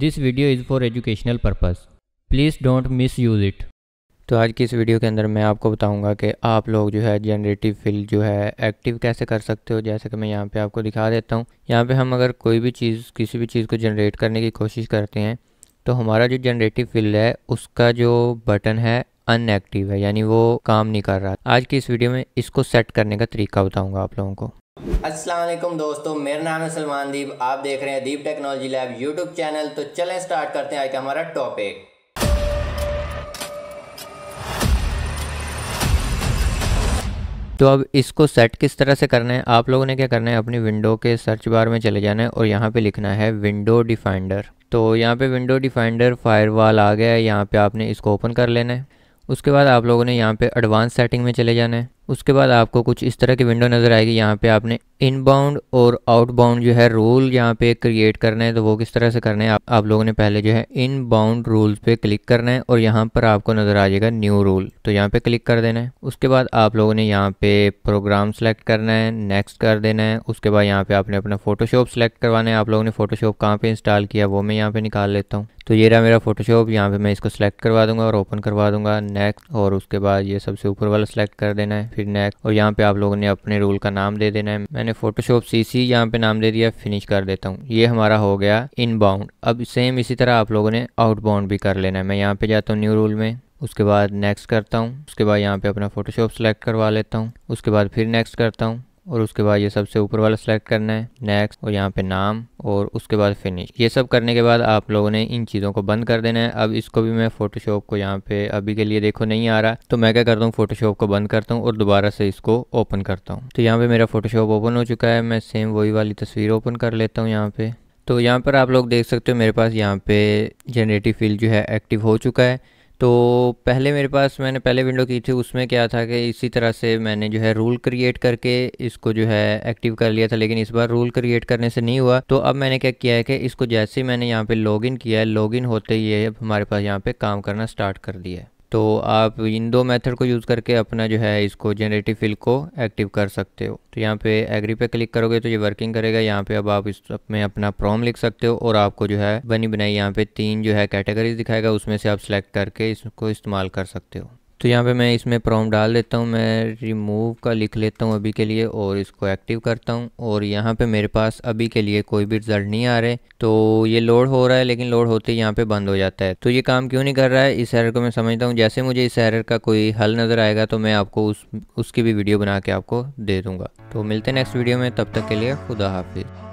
this video is for educational purpose please don't misuse it तो आज की इस वीडियो के अंदर मैं आपको बताऊंगा कि आप लोग जो है जनरेटिव फिल जो है एक्टिव कैसे कर सकते हो जैसे कि मैं यहाँ पे आपको दिखा देता हूँ यहाँ पे हम अगर कोई भी चीज़ किसी भी चीज़ को जनरेट करने की कोशिश करते हैं तो हमारा जो जनरेटिव फिल है उसका जो बटन है अनएक्टिव है यानी वो काम नहीं कर रहा आज की इस वीडियो में इसको सेट करने का तरीका बताऊँगा आप लोगों को असलम दोस्तों मेरा नाम है सलमान दीप आप देख रहे हैं Deep technology lab YouTube channel तो चलें स्टार्ट करते हैं आज का हमारा टॉपिक तो अब इसको सेट किस तरह से करना है आप लोगों ने क्या करना है अपनी विंडो के सर्च बार में चले जाना है और यहाँ पे लिखना है विंडो डिफाइंडर तो यहाँ पे विंडो डिफाइंडर फायरवॉल आ गया है यहाँ पे आपने इसको ओपन कर लेना है उसके बाद आप लोगों ने यहाँ पे एडवांस सेटिंग में चले जाना है उसके बाद आपको कुछ इस तरह की विंडो नज़र आएगी यहाँ पे आपने इनबाउंड और आउटबाउंड जो है रूल यहाँ पे क्रिएट करना है तो वो किस तरह से करना है आप, आप लोगों ने पहले जो है इनबाउंड रूल्स पे क्लिक करना है और यहाँ पर आपको नज़र आ जाएगा न्यू रूल तो यहाँ पे क्लिक कर देना है उसके बाद आप लोगों ने यहाँ पे प्रोग्राम सेलेक्ट करना है नेक्स्ट कर देना है उसके बाद यहाँ पे आपने अपना फोटोशॉप सेलेक्ट करवाना है आप लोगों ने फोटोशॉप कहाँ पर इंस्टॉल किया वो मैं यहाँ पर निकाल लेता हूँ तो ये रहा मेरा फोटोशॉप यहाँ पे मैं इसको सेलेक्ट करवा दूंगा और ओपन करवा दूंगा नेक्स्ट और उसके बाद ये सबसे ऊपर वाला सेलेक्ट कर देना है फिर नेक्स्ट और यहाँ पे आप लोगों ने अपने रूल का नाम दे देना है मैंने मैंने फोटोशॉप सीसी यहाँ पे नाम दे दिया फिनिश कर देता हूँ ये हमारा हो गया इनबाउंड अब सेम इसी तरह आप लोगों ने आउटबाउंड भी कर लेना है मैं यहाँ पे जाता हूँ न्यू रूल में उसके बाद नेक्स्ट करता हूँ उसके बाद यहाँ पे अपना फोटोशॉप सेलेक्ट करवा लेता हूँ उसके बाद फिर नेक्स्ट करता हूँ और उसके बाद ये सबसे ऊपर वाला सेलेक्ट करना है नेक्स्ट और यहाँ पे नाम और उसके बाद फिनिश ये सब करने के बाद आप लोगों ने इन चीज़ों को बंद कर देना है अब इसको भी मैं फोटोशॉप को यहाँ पे अभी के लिए देखो नहीं आ रहा तो मैं क्या करता हूँ फोटोशॉप को बंद करता हूँ और दोबारा से इसको ओपन करता हूँ तो यहाँ पे मेरा फोटोशॉप ओपन हो चुका है मैं सेम वही वाली तस्वीर ओपन कर लेता हूँ यहाँ पे तो यहाँ पर आप लोग देख सकते हो मेरे पास यहाँ पे जनरेटिव फील्ड जो है एक्टिव हो चुका है तो पहले मेरे पास मैंने पहले विंडो की थी उसमें क्या था कि इसी तरह से मैंने जो है रूल क्रिएट करके इसको जो है एक्टिव कर लिया था लेकिन इस बार रूल क्रिएट करने से नहीं हुआ तो अब मैंने क्या किया है कि इसको जैसे ही मैंने यहाँ पे लॉगिन किया है लॉगिन होते ही हमारे पास यहाँ पे काम करना स्टार्ट कर दिया है तो आप इन दो मेथड को यूज़ करके अपना जो है इसको जेनरेटिव फिल को एक्टिव कर सकते हो तो यहाँ पे एग्री पे क्लिक करोगे तो ये वर्किंग करेगा यहाँ पे अब आप इस में अपना प्रॉम लिख सकते हो और आपको जो है बनी बनाई यहाँ पे तीन जो है कैटेगरीज दिखाएगा उसमें से आप सेलेक्ट करके इसको इस्तेमाल कर सकते हो तो यहाँ पे मैं इसमें प्रॉम डाल देता हूँ मैं रिमूव का लिख लेता हूँ अभी के लिए और इसको एक्टिव करता हूँ और यहाँ पे मेरे पास अभी के लिए कोई भी रिजल्ट नहीं आ रहे तो ये लोड हो रहा है लेकिन लोड होते ही यहाँ पे बंद हो जाता है तो ये काम क्यों नहीं कर रहा है इस एरर को मैं समझता हूँ जैसे मुझे इस एरर का कोई हल नज़र आएगा तो मैं आपको उस उसकी भी वीडियो बना के आपको दे दूँगा तो मिलते नेक्स्ट वीडियो में तब तक के लिए खुदा हाफिज़